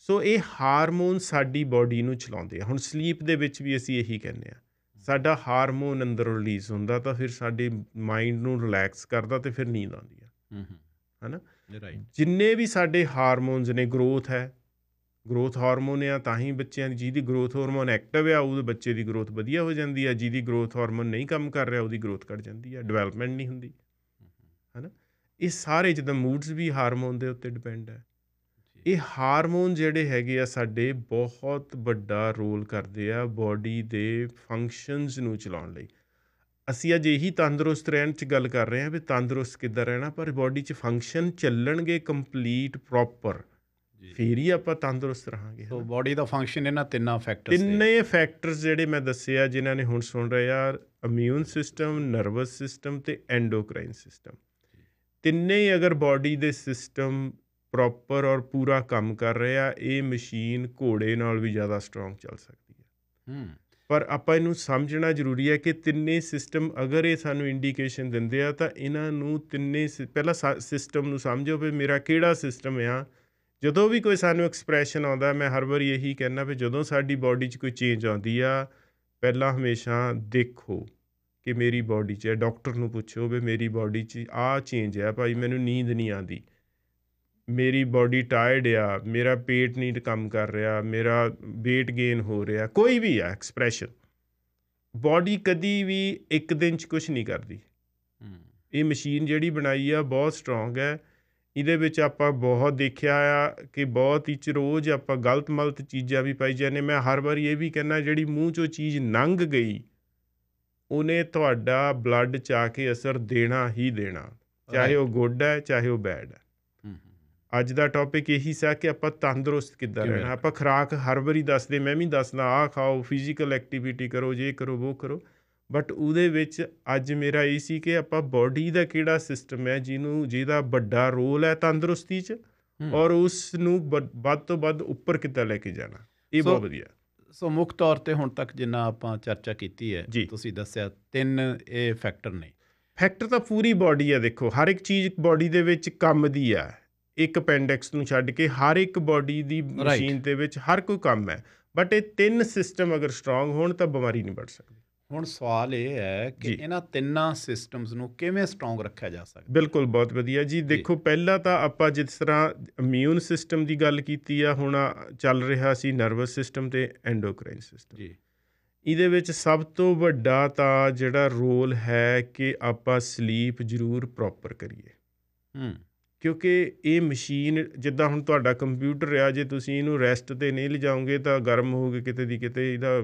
ਸੋ ਇਹ ਹਾਰਮੋਨ ਸਾਡੀ ਬਾਡੀ ਨੂੰ ਚਲਾਉਂਦੇ ਆ ਹੁਣ ਸਲੀਪ ਦੇ ਵਿੱਚ ਵੀ ਅਸੀਂ ਇਹੀ ਕਹਿੰਦੇ ਆ ਸਾਡਾ ਹਾਰਮੋਨ ਅੰਦਰ ਰਿਲੀਜ਼ ਹੁੰਦਾ ਤਾਂ ਫਿਰ ਸਾਡੇ ਮਾਈਂਡ ਨੂੰ ਰਿਲੈਕਸ ਕਰਦਾ ਤੇ ਫਿਰ ਨੀਂਦ ਆਉਂਦੀ ਆ ਹਾਂ ਹਨਾ ਰਾਈਟ ਜਿੰਨੇ ਵੀ ਸਾਡੇ ਹਾਰਮੋਨਸ ਨੇ ਗਰੋਥ ਹੈ ਗਰੋਥ ਹਾਰਮੋਨ ਆ ਤਾਂ ਹੀ ਬੱਚਿਆਂ ਦੀ ਜਿਹਦੀ ਗਰੋਥ ਹਾਰਮੋਨ ਐਕਟਿਵ ਆ ਉਹਦੇ ਬੱਚੇ ਦੀ ਗਰੋਥ ਵਧੀਆ ਹੋ ਜਾਂਦੀ ਆ ਜਿਹਦੀ ਗਰੋਥ ਹਾਰਮੋਨ ਨਹੀਂ ਕੰਮ ਕਰ ਰਿਹਾ ਉਹਦੀ ਗਰੋਥ ਘਟ ਜਾਂਦੀ ਆ ਡਿਵੈਲਪਮੈਂਟ ਨਹੀਂ ਹੁੰਦੀ ਹਨਾ ਇਹ ਸਾਰੇ ਜਦੋਂ ਮੂਡਸ ਵੀ ਹਾਰਮੋਨ ਦੇ ਉੱਤੇ ਡਿਪੈਂਡ ਹੈ ਇਹ ਹਾਰਮੋਨ ਜਿਹੜੇ ਹੈਗੇ ਆ ਸਾਡੇ ਬਹੁਤ ਵੱਡਾ ਰੋਲ ਕਰਦੇ ਆ ਬਾਡੀ ਦੇ ਫੰਕਸ਼ਨਸ ਨੂੰ ਚਲਾਉਣ ਲਈ ਅਸੀਂ ਅਜੇ ਹੀ ਤੰਦਰੁਸਤ ਰਹਿਣ 'ਚ ਗੱਲ ਕਰ ਰਹੇ ਆ ਵੀ ਤੰਦਰੁਸਤ ਕਿੱਦਾਂ ਰਹਿਣਾ ਪਰ ਬਾਡੀ 'ਚ ਫੰਕਸ਼ਨ ਚੱਲਣਗੇ ਕੰਪਲੀਟ ਪ੍ਰੋਪਰ ਫੇਰ ਹੀ ਆਪਾਂ ਤੰਦਰੁਸਤ ਰਹਾਂਗੇ ਸੋ ਬਾਡੀ ਦਾ ਫੰਕਸ਼ਨ ਇਹਨਾਂ ਤਿੰਨਾਂ ਫੈਕਟਰਸ ਤਿੰਨੇ ਫੈਕਟਰਸ ਜਿਹੜੇ ਮੈਂ ਦੱਸਿਆ ਜਿਨ੍ਹਾਂ ਨੇ ਹੁਣ ਸੁਣ ਰਹੇ ਆ ਇਮਿਊਨ ਸਿਸਟਮ ਨਰਵਸ ਸਿਸਟਮ ਤੇ ਐਂਡੋਕਰਾਈਨ ਸਿਸਟਮ ਤਿੰਨੇ ਹੀ ਅਗਰ ਬਾਡੀ ਦੇ ਸਿਸਟਮ ਪ੍ਰੋਪਰ ਔਰ ਪੂਰਾ ਕੰਮ ਕਰ ਰਿਹਾ ਇਹ ਮਸ਼ੀਨ ਘੋੜੇ ਨਾਲ ਵੀ ਜ਼ਿਆਦਾ ਸਟਰੋਂਗ ਚੱਲ ਸਕਦੀ ਹੈ ਹੂੰ ਪਰ ਆਪਾਂ ਇਹਨੂੰ ਸਮਝਣਾ ਜ਼ਰੂਰੀ ਹੈ ਕਿ ਤਿੰਨੇ ਸਿਸਟਮ ਅਗਰ ਇਹ ਸਾਨੂੰ ਇੰਡੀਕੇਸ਼ਨ ਦਿੰਦੇ ਆ ਤਾਂ ਇਹਨਾਂ ਨੂੰ ਤਿੰਨੇ ਪਹਿਲਾਂ ਸਿਸਟਮ ਨੂੰ ਸਮਝੋ ਵੀ ਮੇਰਾ ਕਿਹੜਾ ਸਿਸਟਮ ਆ ਜਦੋਂ ਵੀ ਕੋਈ ਸਾਨੂੰ ਐਕਸਪ੍ਰੈਸ਼ਨ ਆਉਂਦਾ ਮੈਂ ਹਰ ਵਾਰੀ ਇਹੀ ਕਹਿਣਾ ਵੀ ਜਦੋਂ ਸਾਡੀ ਬਾਡੀ 'ਚ ਕੋਈ ਚੇਂਜ ਆਉਂਦੀ ਆ ਪਹਿਲਾਂ ਹਮੇਸ਼ਾ ਦੇਖੋ ਕਿ ਮੇਰੀ ਬਾਡੀ 'ਚ ਹੈ ਡਾਕਟਰ ਨੂੰ ਪੁੱਛੋ ਵੀ ਮੇਰੀ ਬਾਡੀ 'ਚ ਆ ਚੇਂਜ ਹੈ ਭਾਈ ਮੈਨੂੰ ਨੀਂਦ ਨਹੀਂ ਆਉਂਦੀ ਮੇਰੀ ਬਾਡੀ ਟਾਇਰਡ ਆ ਮੇਰਾ ਪੇਟ ਨਹੀਂ ਕੰਮ ਕਰ ਰਿਹਾ ਮੇਰਾ weight gain ਹੋ ਰਿਹਾ ਕੋਈ ਵੀ ਆ ਐਕਸਪ੍ਰੈਸ਼ਨ ਬਾਡੀ ਕਦੀ ਵੀ ਇੱਕ ਦਿਨ ਚ ਕੁਝ ਨਹੀਂ ਕਰਦੀ ਇਹ ਮਸ਼ੀਨ ਜਿਹੜੀ ਬਣਾਈ ਆ ਬਹੁਤ ਸਟਰੋਂਗ ਹੈ ਇਹਦੇ ਵਿੱਚ ਆਪਾਂ ਬਹੁਤ ਦੇਖਿਆ ਆ ਕਿ ਬਹੁਤ ਹੀ ਚਰੋਜ ਆਪਾਂ ਗਲਤ ਮਲਤ ਚੀਜ਼ਾਂ ਵੀ ਪਾਈ ਜਾਂਦੇ ਮੈਂ ਹਰ ਵਾਰ ਇਹ ਵੀ ਕਹਿੰਦਾ ਜਿਹੜੀ ਮੂੰਹ ਚੋਂ ਚੀਜ਼ ਨੰਗ ਗਈ ਉਹਨੇ ਤੁਹਾਡਾ ਬਲੱਡ ਚਾ ਕੇ ਅਸਰ ਦੇਣਾ ਹੀ ਦੇਣਾ ਚਾਹੇ ਉਹ ਗੁੱਡ ਹੈ ਚਾਹੇ ਉਹ ਬੈਡ ਹੈ ਅੱਜ ਦਾ ਟੌਪਿਕ ਇਹੀ ਸੀ ਕਿ ਆਪਾਂ ਤੰਦਰੁਸਤ ਕਿੱਦਾਂ ਰਹਿਣਾ ਆਪਾਂ ਖਰਾਕ ਹਰ ਵਾਰੀ ਦੱਸਦੇ ਮੈਂ ਵੀ ਦੱਸਦਾ ਆ ਖਾਓ ਫਿਜ਼ੀਕਲ ਐਕਟੀਵਿਟੀ ਕਰੋ ਜੇ ਕਰੋ ਉਹ ਕਰੋ ਬਟ ਉਹਦੇ ਵਿੱਚ ਅੱਜ ਮੇਰਾ ਇਹ ਸੀ ਕਿ ਆਪਾਂ ਬਾਡੀ ਦਾ ਕਿਹੜਾ ਸਿਸਟਮ ਹੈ ਜਿਹਨੂੰ ਜਿਹਦਾ ਵੱਡਾ ਰੋਲ ਹੈ ਤੰਦਰੁਸਤੀ 'ਚ ਔਰ ਉਸ ਨੂੰ ਵੱਧ ਤੋਂ ਵੱਧ ਉੱਪਰ ਕਿੱਦਾਂ ਲੈ ਕੇ ਜਾਣਾ ਇਹ ਬਹੁਤ ਵਧੀਆ ਸੋ ਮੁੱਖ ਤੌਰ ਤੇ ਹੁਣ ਤੱਕ ਜਿੰਨਾ ਆਪਾਂ ਚਰਚਾ ਕੀਤੀ ਹੈ ਤੁਸੀਂ ਦੱਸਿਆ ਤਿੰਨ ਇਹ ਫੈਕਟਰ ਨੇ ਫੈਕਟਰ ਤਾਂ ਪੂਰੀ ਬਾਡੀ ਆ ਦੇਖੋ ਹਰ ਇੱਕ ਚੀਜ਼ ਬਾਡੀ ਦੇ ਵਿੱਚ ਕੰਮ ਦੀ ਆ ਇੱਕ ਅਪੈਂਡਿਕਸ ਨੂੰ ਛੱਡ ਕੇ ਹਰ ਇੱਕ ਬਾਡੀ ਦੀ ਮਸ਼ੀਨ ਦੇ ਵਿੱਚ ਹਰ ਕੋਈ ਕੰਮ ਹੈ ਬਟ ਇਹ ਤਿੰਨ ਸਿਸਟਮ ਅਗਰ ਸਟਰੋਂਗ ਹੋਣ ਤਾਂ ਬਿਮਾਰੀ ਨਹੀਂ ਵੱਧ ਸਕਦੀ ਹੁਣ ਸਵਾਲ ਇਹ ਹੈ ਕਿ ਇਹਨਾਂ ਤਿੰਨਾਂ ਸਿਸਟਮਸ ਨੂੰ ਕਿਵੇਂ ਸਟਰੋਂਗ ਰੱਖਿਆ ਜਾ ਸਕਦਾ ਬਿਲਕੁਲ ਬਹੁਤ ਵਧੀਆ ਜੀ ਦੇਖੋ ਪਹਿਲਾਂ ਤਾਂ ਆਪਾਂ ਜਿਸ ਤਰ੍ਹਾਂ ਇਮਿਊਨ ਸਿਸਟਮ ਦੀ ਗੱਲ ਕੀਤੀ ਆ ਹੁਣ ਚੱਲ ਰਿਹਾ ਸੀ ਨਰਵਸ ਸਿਸਟਮ ਤੇ ਐਂਡੋਕਰਾਈਨ ਸਿਸਟਮ ਜੀ ਇਹਦੇ ਵਿੱਚ ਸਭ ਤੋਂ ਵੱਡਾ ਤਾਂ ਜਿਹੜਾ ਰੋਲ ਹੈ ਕਿ ਆਪਾਂ ਸਲੀਪ ਜ਼ਰੂਰ ਪ੍ਰੋਪਰ ਕਰੀਏ ਹੂੰ ਕਿਉਂਕਿ ਇਹ ਮਸ਼ੀਨ ਜਿੱਦਾਂ ਹੁਣ ਤੁਹਾਡਾ ਕੰਪਿਊਟਰ ਆ ਜੇ ਤੁਸੀਂ ਇਹਨੂੰ ਰੈਸਟ ਤੇ ਨਹੀਂ ਲਿਜਾਓਗੇ ਤਾਂ ਗਰਮ ਹੋ ਕਿਤੇ ਦੀ ਕਿਤੇ ਇਹਦਾ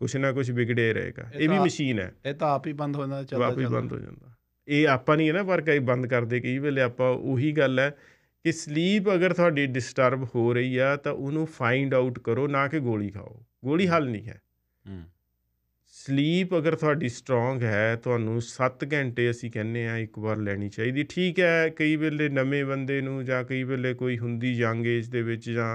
ਕੁਛ ਨਾ ਕੁਛ ਵਿਗੜੇ ਰਹੇਗਾ ਇਹ ਵੀ ਮਸ਼ੀਨ ਹੈ ਇਹ ਤਾਂ ਆਪ ਹੀ ਬੰਦ ਹੋ ਜਾਂਦਾ ਚੱਲਦਾ ਆਪ ਹੀ ਬੰਦ ਹੋ ਜਾਂਦਾ ਇਹ ਆਪਾਂ ਨਹੀਂ ਹੈ ਨਾ ਪਰ ਕਈ ਬੰਦ ਕਰਦੇ ਕਈ ਵੇਲੇ ਆਪਾਂ ਉਹੀ ਗੱਲ ਹੈ ਕਿ ਸਲੀਪ ਅਗਰ ਤੁਹਾਡੀ ਡਿਸਟਰਬ ਹੋ ਰਹੀ ਆ ਤਾਂ ਉਹਨੂੰ ਫਾਈਂਡ ਆਊਟ ਕਰੋ ਨਾ ਕਿ ਗੋਲੀ ਖਾਓ ਗੋਲੀ ਹੱਲ ਨਹੀਂ ਹੈ ਹੂੰ ਸਲੀਪ ਅਗਰ ਤੁਹਾਡੀ ਸਟਰੋਂਗ ਹੈ ਤੁਹਾਨੂੰ 7 ਘੰਟੇ ਅਸੀਂ ਕਹਿੰਨੇ ਆ ਇੱਕ ਵਾਰ ਲੈਣੀ ਚਾਹੀਦੀ ਠੀਕ ਹੈ ਕਈ ਵੇਲੇ ਨਵੇਂ ਬੰਦੇ ਨੂੰ ਜਾਂ ਕਈ ਵੇਲੇ ਕੋਈ ਹੁੰਦੀ ਯੰਗ ਏਜ ਦੇ ਵਿੱਚ ਜਾਂ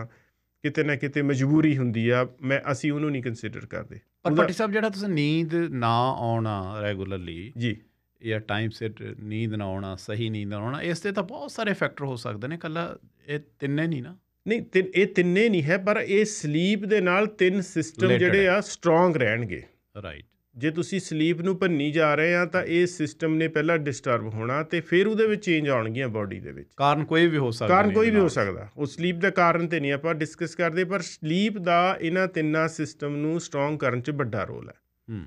ਕਿਤੇ ਨਾ ਕਿਤੇ ਮਜਬੂਰੀ ਹੁੰਦੀ ਆ ਮੈਂ ਅਸੀਂ ਉਹਨੂੰ ਨਹੀਂ ਕੰਸੀਡਰ ਕਰਦੇ ਪਰ ਪੱਟੀ ਸਾਹਿਬ ਜਿਹੜਾ ਤੁਸੀਂ ਨੀਂਦ ਨਾ ਆਉਣਾ ਰੈਗੂਲਰਲੀ ਜੀ ਇਹ ਟਾਈਮ ਸਿਰ ਨੀਂਦ ਨਾ ਆਉਣਾ ਸਹੀ ਨੀਂਦ ਨਾ ਆਉਣਾ ਇਸ ਤੇ ਤਾਂ ਬਹੁਤ ਸਾਰੇ ਫੈਕਟਰ ਹੋ ਸਕਦੇ ਨੇ ਕੱਲਾ ਇਹ ਤਿੰਨੇ ਨਹੀਂ ਨਾ ਨਹੀਂ ਤਿੰਨ ਇਹ ਤਿੰਨੇ ਨਹੀਂ ਹੈ ਪਰ ਇਹ ਸਲੀਪ ਦੇ ਨਾਲ ਤਿੰਨ ਸਿਸਟਮ ਜਿਹੜੇ ਆ ਸਟਰੋਂਗ ਰਹਿਣਗੇ ਰਾਈਟ ਜੇ ਤੁਸੀਂ ਸਲੀਪ ਨੂੰ ਭੰਨੀ ਜਾ ਰਹੇ ਆ ਤਾਂ ਇਹ ਸਿਸਟਮ ਨੇ ਪਹਿਲਾਂ ਡਿਸਟਰਬ ਹੋਣਾ ਤੇ ਫਿਰ ਉਹਦੇ ਵਿੱਚ ਚੇਂਜ ਆਉਣਗੀਆਂ ਬਾਡੀ ਦੇ ਵਿੱਚ ਕਾਰਨ ਕੋਈ ਵੀ ਹੋ ਸਕਦਾ ਕਾਰਨ ਕੋਈ ਵੀ ਹੋ ਸਕਦਾ ਉਹ ਸਲੀਪ ਦਾ ਕਾਰਨ ਤੇ ਨਹੀਂ ਆਪਾਂ ਡਿਸਕਸ ਕਰਦੇ ਪਰ ਸਲੀਪ ਦਾ ਇਹਨਾਂ ਤਿੰਨਾਂ ਸਿਸਟਮ ਨੂੰ ਸਟਰੋਂਗ ਕਰਨ 'ਚ ਵੱਡਾ ਰੋਲ ਹੈ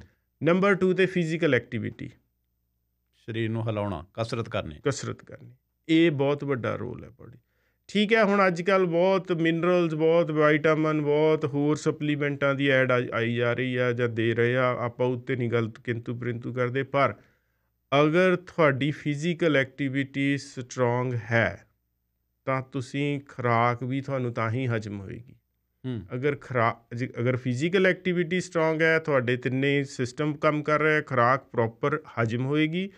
ਨੰਬਰ 2 ਤੇ ਫਿਜ਼ੀਕਲ ਐਕਟੀਵਿਟੀ ਸਰੀਰ ਨੂੰ ਹਿਲਾਉਣਾ ਕਸਰਤ ਕਰਨੀ ਕਸਰਤ ਕਰਨੀ ਇਹ ਬਹੁਤ ਵੱਡਾ ਰੋਲ ਹੈ ਬਾਡੀ ਠੀਕ ਹੈ ਹੁਣ ਅੱਜ ਕੱਲ ਬਹੁਤ ਮਿਨਰਲਸ ਬਹੁਤ ਵਿਟਾਮਿਨ ਬਹੁਤ ਹੋਰ ਸਪਲੀਮੈਂਟਾਂ ਦੀ ਐਡ ਆਈ ਜਾ ਰਹੀ ਆ ਜਾਂ ਦੇ ਰਹੇ ਆ ਆਪਾਂ ਉੱਤੇ ਨਹੀਂ ਗਲਤ ਕਿੰਤੂ ਪ੍ਰਿੰਤੂ ਕਰਦੇ ਪਰ ਅਗਰ ਤੁਹਾਡੀ ਫਿਜ਼ੀਕਲ ਐਕਟੀਵਿਟੀ ਸਟਰੋਂਗ ਹੈ ਤਾਂ ਤੁਸੀਂ ਖਰਾਕ ਵੀ ਤੁਹਾਨੂੰ ਤਾਂ ਹੀ ਹਜਮ ਹੋਏਗੀ ਅਗਰ ਖੁਰਾਕ ਅਗਰ ਫਿਜ਼ੀਕਲ ਐਕਟੀਵਿਟੀ ਸਟਰੋਂਗ ਹੈ ਤੁਹਾਡੇ ਤਿੰਨੇ ਸਿਸਟਮ ਕੰਮ ਕਰ ਰਿਹਾ ਹੈ ਖੁਰਾਕ ਪ੍ਰੋਪਰ ਹਜਮ ਹੋਏਗੀ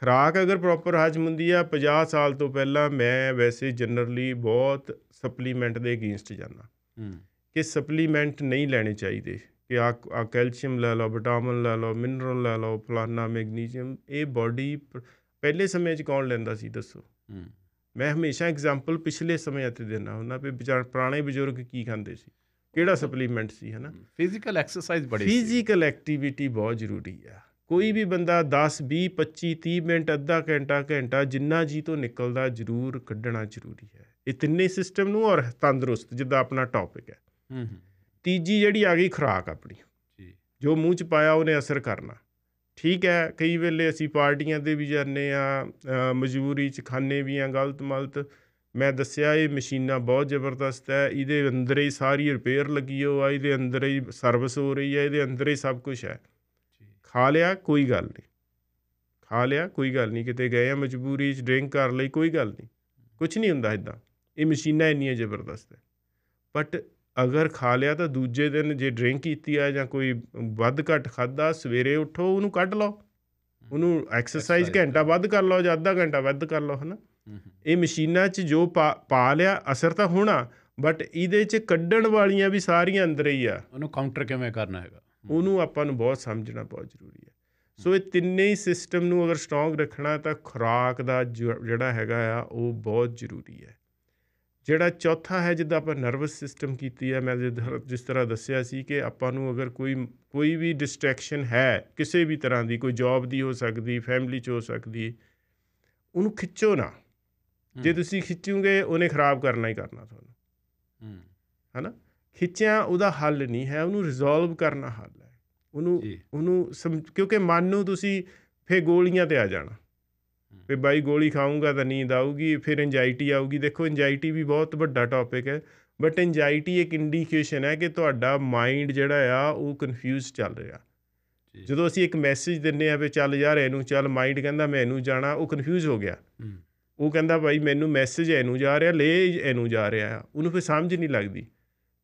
ਖਰਾਕ ਅਗਰ ਪ੍ਰੋਪਰ ਹਜਮ ਹੁੰਦੀ ਆ 50 ਸਾਲ ਤੋਂ ਪਹਿਲਾਂ ਮੈਂ ਵੈਸੇ ਜਨਰਲੀ ਬਹੁਤ ਸਪਲੀਮੈਂਟ ਦੇ ਅਗੇਂਸਟ ਜਾਂਦਾ ਹੂੰ ਕਿ ਸਪਲੀਮੈਂਟ ਨਹੀਂ ਲੈਣੇ ਚਾਹੀਦੇ ਕਿ ਆ ਆ ਕੈਲਸ਼ੀਅਮ ਲੈ ਲਓ ਵਿਟਾਮਿਨ ਲੈ ਲਓ ਮਿਨਰਲ ਲੈ ਲਓ ਫਲਾਨਾ ਮੈਗਨੀਸ਼ੀਅਮ ਇਹ ਬਾਡੀ ਪਹਿਲੇ ਸਮੇਂ 'ਚ ਕੌਣ ਲੈਂਦਾ ਸੀ ਦੱਸੋ ਮੈਂ ਹਮੇਸ਼ਾ ਐਗਜ਼ਾਮਪਲ ਪਿਛਲੇ ਸਮੇਂ ਅਤੇ ਦੇਣਾ ਹੁੰਦਾ ਵੀ ਪੁਰਾਣੇ ਬਜ਼ੁਰਗ ਕੀ ਖਾਂਦੇ ਸੀ ਕਿਹੜਾ ਸਪਲੀਮੈਂਟ ਸੀ ਹਨਾ ਫਿਜ਼ੀਕਲ ਐਕਸਰਸਾਈਜ਼ ਬੜੀ ਫਿਜ਼ੀਕਲ ਐਕਟੀਵਿਟੀ ਬਹੁਤ ਜ਼ਰੂਰੀ ਆ ਕੋਈ ਵੀ ਬੰਦਾ 10 20 25 30 ਮਿੰਟ ਅੱਧਾ ਘੰਟਾ ਘੰਟਾ ਜਿੰਨਾ ਜੀ ਤੋਂ ਨਿਕਲਦਾ ਜ਼ਰੂਰ ਕੱਢਣਾ ਜ਼ਰੂਰੀ ਹੈ ਇਹ ਤਿੰਨੇ ਸਿਸਟਮ ਨੂੰ ਔਰ ਤੰਦਰੁਸਤ ਜਿੱਦਾਂ ਆਪਣਾ ਟੌਪਿਕ ਹੈ ਹੂੰ ਤੀਜੀ ਜਿਹੜੀ ਆ ਗਈ ਖੁਰਾਕ ਆਪਣੀ ਜੀ ਜੋ ਮੂੰਹ ਚ ਪਾਇਆ ਉਹਨੇ ਅਸਰ ਕਰਨਾ ਠੀਕ ਹੈ ਕਈ ਵੇਲੇ ਅਸੀਂ ਪਾਰਟੀਆਂ ਦੇ ਵੀ ਜਾਂਦੇ ਆ ਮਜਬੂਰੀ ਚ ਖਾਣੇ ਵੀ ਆ ਗਲਤ ਮਲਤ ਮੈਂ ਦੱਸਿਆ ਇਹ ਮਸ਼ੀਨਾਂ ਬਹੁਤ ਜ਼ਬਰਦਸਤ ਹੈ ਇਹਦੇ ਅੰਦਰ ਹੀ ਸਾਰੀ ਰਿਪੇਅਰ ਲੱਗੀ ਹੋਈ ਹੈ ਇਹਦੇ ਅੰਦਰ ਹੀ ਸਰਵਿਸ ਹੋ ਰਹੀ ਹੈ ਇਹਦੇ ਅੰਦਰ ਹੀ ਸਭ ਕੁਝ ਹੈ ਖਾ ਲਿਆ ਕੋਈ ਗੱਲ ਨਹੀਂ ਖਾ ਲਿਆ ਕੋਈ ਗੱਲ ਨਹੀਂ ਕਿਤੇ ਗਏ ਆ ਮਜਬੂਰੀ 'ਚ ਡਰਿੰਕ ਕਰ ਲਈ ਕੋਈ ਗੱਲ ਨਹੀਂ ਕੁਝ ਨਹੀਂ ਹੁੰਦਾ ਇਦਾਂ ਇਹ ਮਸ਼ੀਨਾਂ ਇੰਨੀਆਂ ਜ਼ਬਰਦਸਤ ਹੈ ਬਟ ਅਗਰ ਖਾ ਲਿਆ ਤਾਂ ਦੂਜੇ ਦਿਨ ਜੇ ਡਰਿੰਕ ਕੀਤੀ ਆ ਜਾਂ ਕੋਈ ਵੱਧ ਘੱਟ ਖਾਦਾ ਸਵੇਰੇ ਉੱਠੋ ਉਹਨੂੰ ਕੱਢ ਲਓ ਉਹਨੂੰ ਐਕਸਰਸਾਈਜ਼ ਘੰਟਾ ਵੱਧ ਕਰ ਲਓ ਜਾਂ ਅੱਧਾ ਘੰਟਾ ਵੱਧ ਕਰ ਲਓ ਹਨਾ ਇਹ ਮਸ਼ੀਨਾਂ 'ਚ ਜੋ ਪਾ ਲਿਆ ਅਸਰ ਤਾਂ ਹੋਣਾ ਬਟ ਇਹਦੇ 'ਚ ਕੱਢਣ ਵਾਲੀਆਂ ਵੀ ਸਾਰੀਆਂ ਅੰਦਰ ਹੀ ਆ ਉਹਨੂੰ ਕਾਊਂਟਰ ਕਿਵੇਂ ਕਰਨਾ ਹੈਗਾ ਉਹਨੂੰ ਆਪਾਂ ਨੂੰ ਬਹੁਤ ਸਮਝਣਾ ਬਹੁਤ ਜ਼ਰੂਰੀ ਹੈ ਸੋ ਇਹ ਤਿੰਨੇ ਹੀ ਸਿਸਟਮ ਨੂੰ ਅਗਰ ਸਟਰੋਂਗ ਰੱਖਣਾ ਤਾਂ ਖੁਰਾਕ ਦਾ ਜਿਹੜਾ ਹੈਗਾ ਆ ਉਹ ਬਹੁਤ ਜ਼ਰੂਰੀ ਹੈ ਜਿਹੜਾ ਚੌਥਾ ਹੈ ਜਿੱਦਾਂ ਆਪਾਂ ਨਰਵਸ ਸਿਸਟਮ ਕੀਤੀ ਹੈ ਮੈਂ ਜਿਸ ਤਰ੍ਹਾਂ ਦੱਸਿਆ ਸੀ ਕਿ ਆਪਾਂ ਨੂੰ ਅਗਰ ਕੋਈ ਕੋਈ ਵੀ ਡਿਸਟਰੈਕਸ਼ਨ ਹੈ ਕਿਸੇ ਵੀ ਤਰ੍ਹਾਂ ਦੀ ਕੋਈ ਜੌਬ ਦੀ ਹੋ ਸਕਦੀ ਫੈਮਿਲੀ 'ਚ ਹੋ ਸਕਦੀ ਉਹਨੂੰ ਖਿੱਚੋ ਨਾ ਜੇ ਤੁਸੀਂ ਖਿੱਚੋਗੇ ਉਹਨੇ ਖਰਾਬ ਕਰਨਾ ਹੀ ਕਰਨਾ ਤੁਹਾਨੂੰ ਹਾਂ ਹੈਨਾ ਖਿੱਚਿਆ ਉਹਦਾ ਹੱਲ ਨਹੀਂ ਹੈ ਉਹਨੂੰ ਰਿਜ਼ੋਲਵ ਕਰਨਾ ਹੱਲ ਹੈ ਉਹਨੂੰ ਉਹਨੂੰ ਕਿਉਂਕਿ ਮਨ ਨੂੰ ਤੁਸੀਂ ਫੇ ਗੋਲੀਆਂ ਤੇ ਆ ਜਾਣਾ ਵੀ ਬਾਈ ਗੋਲੀ ਖਾਊਂਗਾ ਤਾਂ ਨੀਂਦ ਆਊਗੀ ਫਿਰ ਐਂਜਾਇਟੀ ਆਊਗੀ ਦੇਖੋ ਐਂਜਾਇਟੀ ਵੀ ਬਹੁਤ ਵੱਡਾ ਟੌਪਿਕ ਹੈ ਬਟ ਐਂਜਾਇਟੀ ਇੱਕ ਇੰਡੀਕੇਸ਼ਨ ਹੈ ਕਿ ਤੁਹਾਡਾ ਮਾਈਂਡ ਜਿਹੜਾ ਆ ਉਹ ਕਨਫਿਊਜ਼ ਚੱਲ ਰਿਹਾ ਜਦੋਂ ਅਸੀਂ ਇੱਕ ਮੈਸੇਜ ਦਿੰਨੇ ਆ ਵੀ ਚੱਲ ਯਾਰ ਇਹਨੂੰ ਚੱਲ ਮਾਈਂਡ ਕਹਿੰਦਾ ਮੈਂ ਇਹਨੂੰ ਜਾਣਾ ਉਹ ਕਨਫਿਊਜ਼ ਹੋ ਗਿਆ ਉਹ ਕਹਿੰਦਾ ਭਾਈ ਮੈਨੂੰ ਮੈਸੇਜ ਇਹਨੂੰ ਜਾ ਰਿਹਾ ਲੈ ਇਹਨੂੰ ਜਾ ਰਿਹਾ ਉਹਨੂੰ ਫਿਰ ਸਮਝ ਨਹੀਂ ਲੱਗਦੀ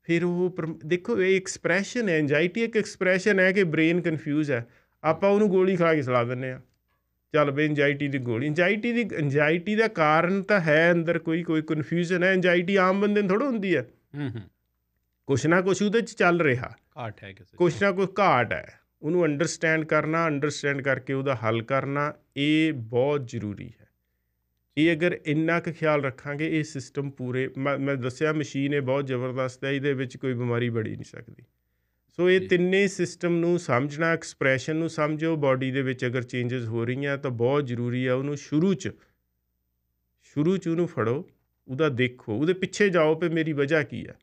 ਫਿਰ ਉਹ ਦੇਖੋ ਇਹ ਐਕਸਪ੍ਰੈਸ਼ਨ ਹੈ ਐਂਜਾਇਟੀ ਇੱਕ ਐਕਸਪ੍ਰੈਸ਼ਨ ਹੈ ਕਿ ਬ੍ਰੇਨ ਕਨਫਿਊਜ਼ ਹੈ ਆਪਾਂ ਉਹਨੂੰ ਗੋਲੀ ਖਾ ਕੇ ਸਲਾ ਦਿੰਨੇ ਆ ਚੱਲ ਬਈ ਐਂਜਾਇਟੀ ਦੀ ਗੋਲੀ ਐਂਜਾਇਟੀ ਦੀ ਐਂਜਾਇਟੀ ਦਾ ਕਾਰਨ ਤਾਂ ਹੈ ਅੰਦਰ ਕੋਈ ਕੋਈ ਕਨਫਿਊਜ਼ਨ ਹੈ ਐਂਜਾਇਟੀ ਆਮ ਬੰਦੇ ਨੂੰ ਥੋੜਾ ਹੁੰਦੀ ਹੈ ਹੂੰ ਹੂੰ ਕੁਛ ਨਾ ਕੁਛ ਉਹਦੇ ਚ ਚੱਲ ਰਿਹਾ ਘਾਟ ਹੈ ਕਿਸੇ ਕੁਛ ਨਾ ਕੁਛ ਘਾਟ ਹੈ ਉਹਨੂੰ ਅੰਡਰਸਟੈਂਡ ਕਰਨਾ ਅੰਡਰਸਟੈਂਡ ਕਰਕੇ ਉਹਦਾ ਹੱਲ ਕਰਨਾ ਇਹ ਬਹੁਤ ਜ਼ਰੂਰੀ ਹੈ ਇਹ ਅਗਰ ਇੰਨਾ ਕੁ ਖਿਆਲ ਰੱਖਾਂਗੇ ਇਹ ਸਿਸਟਮ ਪੂਰੇ ਮੈਂ ਦੱਸਿਆ ਮਸ਼ੀਨ ਇਹ ਬਹੁਤ ਜ਼ਬਰਦਸਤ ਹੈ ਇਹਦੇ ਵਿੱਚ ਕੋਈ ਬਿਮਾਰੀ ਬੜੀ ਨਹੀਂ ਸਕਦੀ ਸੋ ਇਹ ਤਿੰਨੇ ਸਿਸਟਮ ਨੂੰ ਸਮਝਣਾ ਐਕਸਪ੍ਰੈਸ਼ਨ ਨੂੰ ਸਮਝੋ ਬਾਡੀ ਦੇ ਵਿੱਚ ਅਗਰ ਚੇਂजेस ਹੋ ਰਹੀਆਂ ਤਾਂ ਬਹੁਤ ਜ਼ਰੂਰੀ ਆ ਉਹਨੂੰ ਸ਼ੁਰੂ 'ਚ ਸ਼ੁਰੂ 'ਚ ਉਹਨੂੰ ਫੜੋ ਉਹਦਾ ਦੇਖੋ ਉਹਦੇ ਪਿੱਛੇ ਜਾਓ ਪੇ ਮੇਰੀ ਵਜ੍ਹਾ ਕੀ ਆ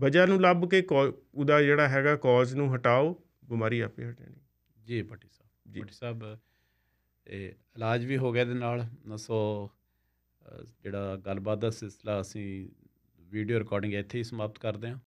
ਵਜ੍ਹਾ ਨੂੰ ਲੱਭ ਕੇ ਉਹਦਾ ਜਿਹੜਾ ਹੈਗਾ ਕੌਜ਼ ਨੂੰ ਹਟਾਓ ਬਿਮਾਰੀ ਆਪੇ ਹਟ ਜਾਣੀ ਜੀ ਪਟੀ ਸਾਹਿਬ ਪਟੀ ਸਾਹਿਬ ਤੇ ਇਲਾਜ ਵੀ ਹੋ ਗਿਆ ਦੇ ਨਾਲ ਸੋ ਜਿਹੜਾ ਗੱਲਬਾਤ ਦਾ ਸਿਲਸਿਲਾ ਅਸੀਂ ਵੀਡੀਓ ਰਿਕਾਰਡਿੰਗ ਇੱਥੇ ਹੀ ਸਮਾਪਤ ਕਰਦੇ ਹਾਂ